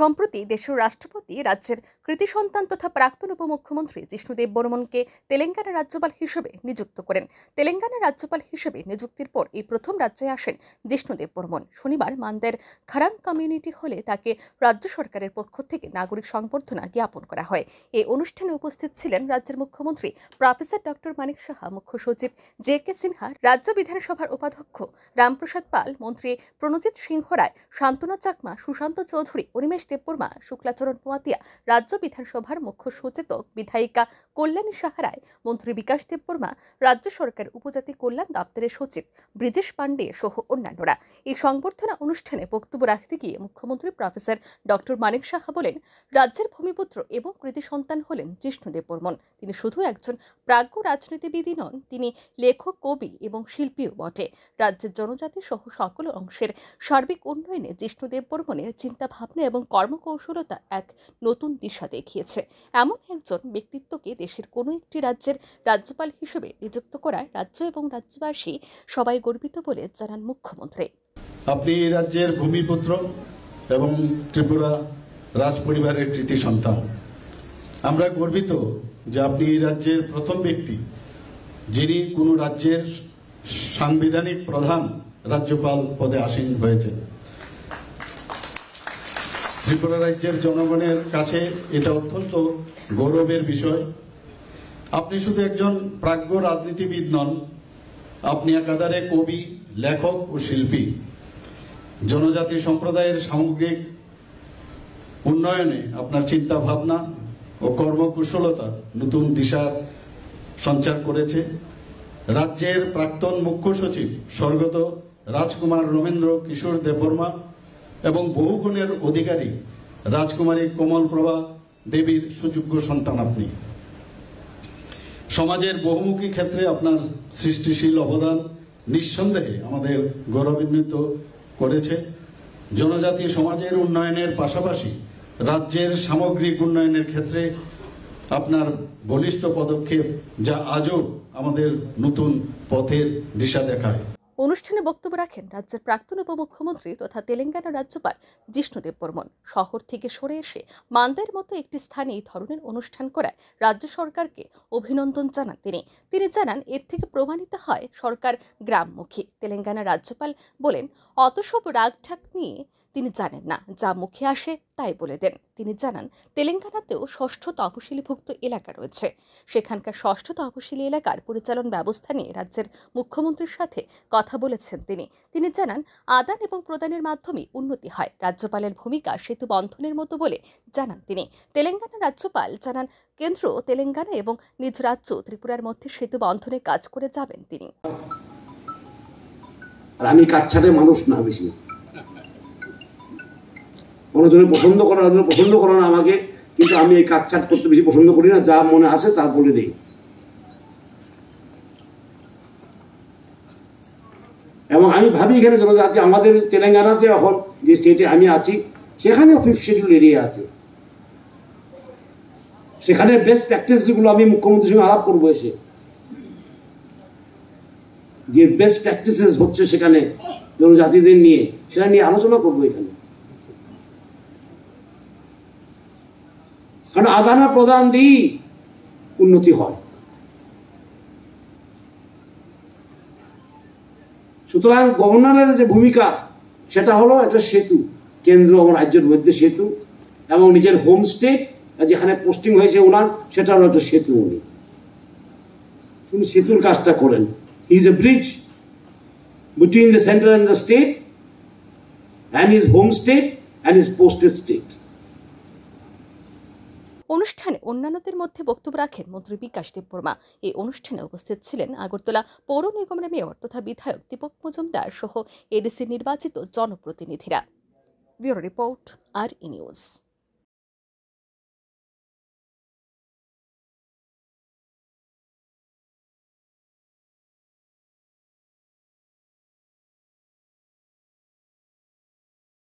সম্প্রতি দেশের রাষ্ট্রপতি রাজ্যের কৃতি সন্তান তথা প্রাক্তন উপমুখ্যমন্ত্রী জিষ্ণুদেব বর্মনকে তেলেঙ্গানা রাজ্যপাল হিসেবে নিযুক্ত করেন তেলেঙ্গানা রাজ্যপাল হিসেবে নিযুক্তির পর এই প্রথম রাজ্যে আসেন জিষ্ণুদেব বর্মন শনিবার মান্দের খারাং কমিউনিটি হলে তাকে রাজ্য সরকারের পক্ষ থেকে নাগরিক সংবর্ধনা জ্ঞাপন করা হয় এই অনুষ্ঠানে উপস্থিত ছিলেন রাজ্যের মুখ্যমন্ত্রী প্রফেসর ডক্টর মানিক সাহা মুখ্য সচিব জে কে সিনহা রাজ্য বিধানসভার উপাধ্যক্ষ রামপ্রসাদ পাল মন্ত্রী প্রণজিৎ সিংহ রায় শান্তনা চাকমা সুশান্ত চৌধুরী অনিমেষ দেবপুরমা শুক্লাচরণ পোয়াতিয়া রাজ্য বিধানসভার মুখ্য সচেতক বিধায়িকা কল্যাণী সাহারায় মন্ত্রী বিকাশ দেববর্মা রাজ্য সরকার উপজাতি কল্যাণ দপ্তরের সচিব ব্রিজেশ পাণ্ডে সহ অন্যান্যরা এই সংবর্ধনা অনুষ্ঠানে বক্তব্য রাখতে গিয়ে মুখ্যমন্ত্রী প্রফেসর ডক্টর মানিক সাহা বলেন রাজ্যের ভূমিপুত্র এবং কৃতি সন্তান হলেন জিষ্ণু দেববর্মন তিনি শুধু একজন প্রাজ্ঞ রাজনীতিবিদই নন তিনি লেখক কবি এবং শিল্পীও বটে রাজ্যের জনজাতি সহ সকল অংশের সার্বিক উন্নয়নে জিষ্ণু দেববর্মনের চিন্তাভাবনা এবং কর্মকৌশলতা এক নতুন দিশা দেখিয়েছে এমন একজন ব্যক্তিত্বকে দেশ দেশের কোনো একটি রাজ্যের রাজ্যপাল হিসেবে নিযুক্ত করায় রাজ্য এবং রাজ্যবাসী সবাই গর্বিত বলে জানান মুখ্যমন্ত্রী আপনি এই রাজ্যের ভূমিপুত্র এবং ত্রিপুরা রাজ পরিবারের কৃতি সন্তান আমরা গর্বিত যে আপনি এই রাজ্যের প্রথম ব্যক্তি যিনি কোনো রাজ্যের সাংবিধানিক প্রধান রাজ্যপাল পদে আসীন হয়েছে ত্রিপুরা রাজ্যের জনগণের কাছে এটা অত্যন্ত গৌরবের বিষয় আপনি শুধু একজন প্রাজ্ঞ রাজনীতিবিদ নন আপনি একাধারে কবি লেখক ও শিল্পী জনজাতি সম্প্রদায়ের সামগ্রিক উন্নয়নে আপনার চিন্তা ভাবনা ও কর্মকুশলতা নতুন দিশার সঞ্চার করেছে রাজ্যের প্রাক্তন মুখ্য সচিব স্বর্গত রাজকুমার রবীন্দ্র কিশোর দেববর্মা এবং বহুগুণের অধিকারী রাজকুমারী কমল প্রভা দেবীর সুযোগ্য সন্তান আপনি সমাজের বহুমুখী ক্ষেত্রে আপনার সৃষ্টিশীল অবদান নিঃসন্দেহে আমাদের গৌরবান্বিত করেছে জনজাতি সমাজের উন্নয়নের পাশাপাশি রাজ্যের সামগ্রিক উন্নয়নের ক্ষেত্রে আপনার বলিষ্ঠ পদক্ষেপ যা আজও আমাদের নতুন পথের দিশা দেখায় অনুষ্ঠানে বক্তব্য রাখেন রাজ্যের প্রাক্তন উপমুখ্যমন্ত্রী তথা তেলেঙ্গানা রাজ্যপাল জিষ্ণু বর্মন শহর থেকে সরে এসে মান্দার মতো একটি স্থানে এই ধরনের অনুষ্ঠান করায় রাজ্য সরকারকে অভিনন্দন জানান তিনি তিনি জানান এর থেকে প্রমাণিত হয় সরকার গ্রামমুখী তেলেঙ্গানা রাজ্যপাল বলেন অত সব রাগঢাক নিয়ে তিনি জানেন না যা মুখে আসে তাই বলে দেন তিনি জানান তেলেঙ্গানাতেও ষষ্ঠ তহশিলভুক্ত এলাকা রয়েছে সেখানকার ষষ্ঠ তহশিলি এলাকার পরিচালন ব্যবস্থা নিয়ে রাজ্যের মুখ্যমন্ত্রীর সাথে কথা বলেছেন তিনি তিনি জানান আদান এবং প্রদানের মাধ্যমে উন্নতি হয় রাজ্যপালের ভূমিকা সেতু বন্ধনের মতো বলে জানান তিনি তেলেঙ্গানা রাজ্যপাল জানান কেন্দ্র তেলেঙ্গানা এবং নিজ রাজ্য ত্রিপুরার মধ্যে সেতু বন্ধনে কাজ করে যাবেন তিনি আর আমি কাচ্ছাদের মানুষ না বেশি অন্যজনের পছন্দ করা অন্যজন পছন্দ করে না আমাকে কিন্তু আমি এই কাজ চাট করতে বেশি পছন্দ করি না যা মনে আসে তা বলে দিই এবং আমি ভাবি এখানে জনজাতি আমাদের তেলেঙ্গানাতে এখন যে স্টেটে আমি আছি সেখানেও ফিফথ শিডিউল এরিয়া আছে সেখানে বেস্ট প্র্যাকটিস যেগুলো আমি মুখ্যমন্ত্রীর সঙ্গে আলাপ করবো এসে যে বেস্ট প্র্যাকটিসেস হচ্ছে সেখানে জনজাতিদের নিয়ে সেটা নিয়ে আলোচনা করবো এখানে কারণ আদান প্রদান দিয়েই উন্নতি হয় সুতরাং গভর্নরের যে ভূমিকা সেটা হলো একটা সেতু কেন্দ্র এবং রাজ্যের মধ্যে সেতু এবং নিজের হোম স্টেট যেখানে পোস্টিং হয়েছে ওনার সেটা হলো একটা সেতু উনি উনি সেতুর কাজটা করেন is a bridge between the centre and the state and is home state and is posted state অনুষ্ঠানে অন্যান্যদের মধ্যে বক্তব্য রাখেন মন্ত্রী বিকাশ দেববর্মা এই অনুষ্ঠানে উপস্থিত ছিলেন আগরতলা পৌর নিগমের মেয়র তথা বিধায়ক দীপক মজুমদার সহ এডিসি নির্বাচিত জনপ্রতিনিধিরা ব্যুরো রিপোর্ট আর ই নিউজ